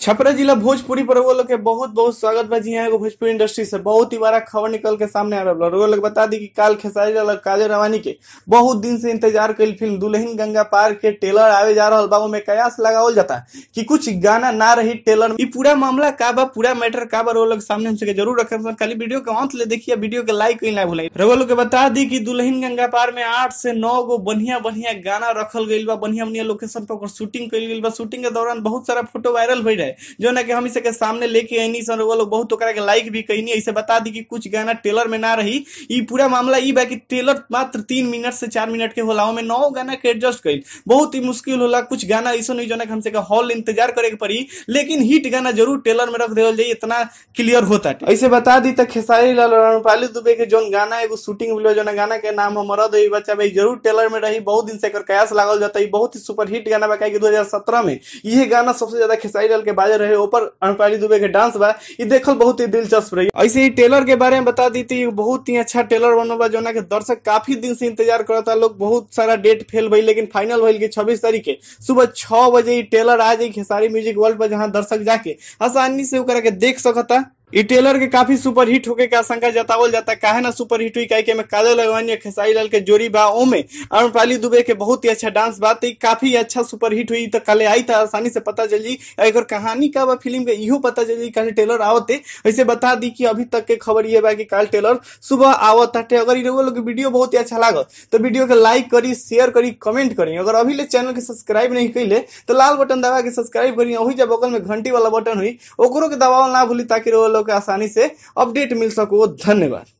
छपरा जिला भोजपुरी पर वो लोग के बहुत बहुत स्वागत बा जी एगो भोजपुरी इंडस्ट्री से बहुत ही बड़ा खबर निकल के सामने आ रहा लोग बता दी कि काल खेसारी लाल काजल रवानी के बहुत दिन से इंतजार कल फिल्म दुल्हन गंगा पार के टेलर आवे जा रहा बाबू में कयास लगावल जाता कि कुछ गाना ना रही टेलर ये पूरा मामला का बा पूरा मैटर का बा लोग सामने हम सके जरूर रखे खाली वीडियो के अंत ले देखिए वीडियो के लाइक ना भूल रउआ लोग के बता दी की दुल्हन गंगा पार में आठ से नौ गो बढ़िया बढ़िया गाना रखल गई बा बढ़िया बढ़िया लोकेशन पर शूटिंग कल गई बा शूटिंग के दौरान बहुत सारा फोटो वायरल हो है जो ना कि हम इसे के सामने लेके आनी सर वो लोग बहुत ओकरा के लाइक भी नहीं ऐसे बता दी कि कुछ गाना टेलर में ना रही ये पूरा मामला ये बा कि टेलर मात्र तीन मिनट से चार मिनट के होलाओं में नौ गाना के एडजस्ट कर बहुत ही मुश्किल होला कुछ गाना ऐसा नहीं जो ना कि हमसे हॉल इंतजार करे के पड़ी लेकिन हिट गाना जरूर टेलर में रख देवल जाइए इतना क्लियर होता है ऐसे बता दी तो खेसारी लाल रणपाली दुबे के जो गाना एगो शूटिंग मिलो जो गाना के नाम हम मरद बच्चा भाई जरूर टेलर में रही बहुत दिन से एक कयास लागल जाता है बहुत ही सुपर हिट गाना बा दो हजार सत्रह में यह गाना सबसे ज्यादा खेसारी लाल के के बाजे रहे ऊपर अनुपाली दुबे के डांस बा ये देखल बहुत ही दिलचस्प रही ऐसे ही टेलर के बारे में बता दी थी बहुत ही अच्छा टेलर बनो बा जोना के दर्शक काफी दिन से इंतजार कर था लोग बहुत सारा डेट फेल भई लेकिन फाइनल भइल के छब्बीस तारीख के सुबह छह बजे ही टेलर आ जाई खेसारी म्यूजिक वर्ल्ड पर जहाँ दर्शक जाके आसानी से देख सकता ई टेलर के काफी सुपर हिट होके के आशंका जतावल जाता है कहे ना हिट हुई कहे के में काजल अगवानी खेसारी लाल के जोड़ी बा ओ में पाली दुबे के बहुत ही अच्छा डांस बात तो थी काफी अच्छा सुपर हिट हुई तो कल आई था तो आसानी से पता चल जी एक कहानी का बा फिल्म के इो पता चल जी काल टेलर आवते ऐसे बता दी की अभी तक के खबर ये बा की कल टेलर सुबह आवत हटे अगर इन लोग वीडियो बहुत ही अच्छा लागत तो वीडियो के लाइक करी शेयर करी कमेंट करी अगर अभी ले चैनल के सब्सक्राइब नहीं कैले तो लाल बटन दबा के सब्सक्राइब करी वही जब बगल में घंटी वाला बटन हुई ओकरो के दबाव ना भूली ताकि लोग लोग आसानी से अपडेट मिल सको धन्यवाद